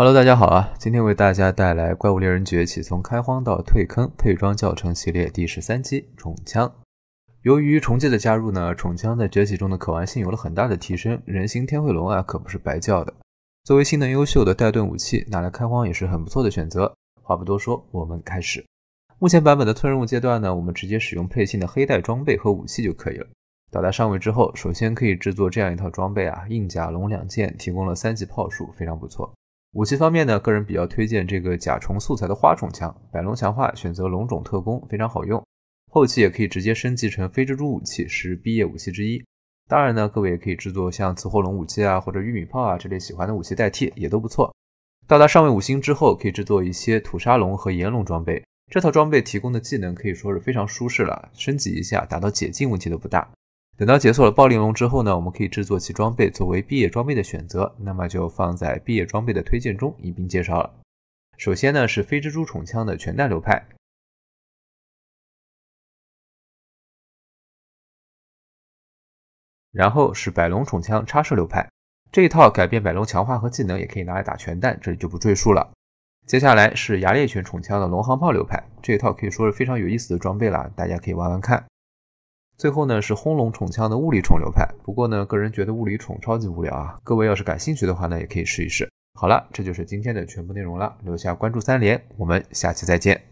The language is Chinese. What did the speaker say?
Hello，大家好啊！今天为大家带来《怪物猎人崛起：从开荒到退坑配装教程》系列第十三期宠枪。由于重界的加入呢，宠枪在崛起中的可玩性有了很大的提升。人形天慧龙啊可不是白叫的，作为性能优秀的带盾武器，拿来开荒也是很不错的选择。话不多说，我们开始。目前版本的吞任务阶段呢，我们直接使用配信的黑带装备和武器就可以了。到达上位之后，首先可以制作这样一套装备啊，硬甲龙两件，提供了三级炮数，非常不错。武器方面呢，个人比较推荐这个甲虫素材的花虫枪，百龙强化选择龙种特工非常好用，后期也可以直接升级成飞蜘蛛武器，是毕业武器之一。当然呢，各位也可以制作像磁火龙武器啊，或者玉米炮啊这类喜欢的武器代替，也都不错。到达上位五星之后，可以制作一些土沙龙和岩龙装备，这套装备提供的技能可以说是非常舒适了，升级一下达到解禁问题都不大。等到解锁了暴鳞龙之后呢，我们可以制作其装备作为毕业装备的选择，那么就放在毕业装备的推荐中一并介绍了。首先呢是飞蜘蛛宠枪的全弹流派，然后是百龙宠枪插射流派，这一套改变百龙强化和技能也可以拿来打全弹，这里就不赘述了。接下来是牙猎犬宠枪的龙航炮流派，这一套可以说是非常有意思的装备了，大家可以玩玩看。最后呢是轰隆冲枪的物理宠流派，不过呢个人觉得物理宠超级无聊啊。各位要是感兴趣的话呢，也可以试一试。好了，这就是今天的全部内容了，留下关注三连，我们下期再见。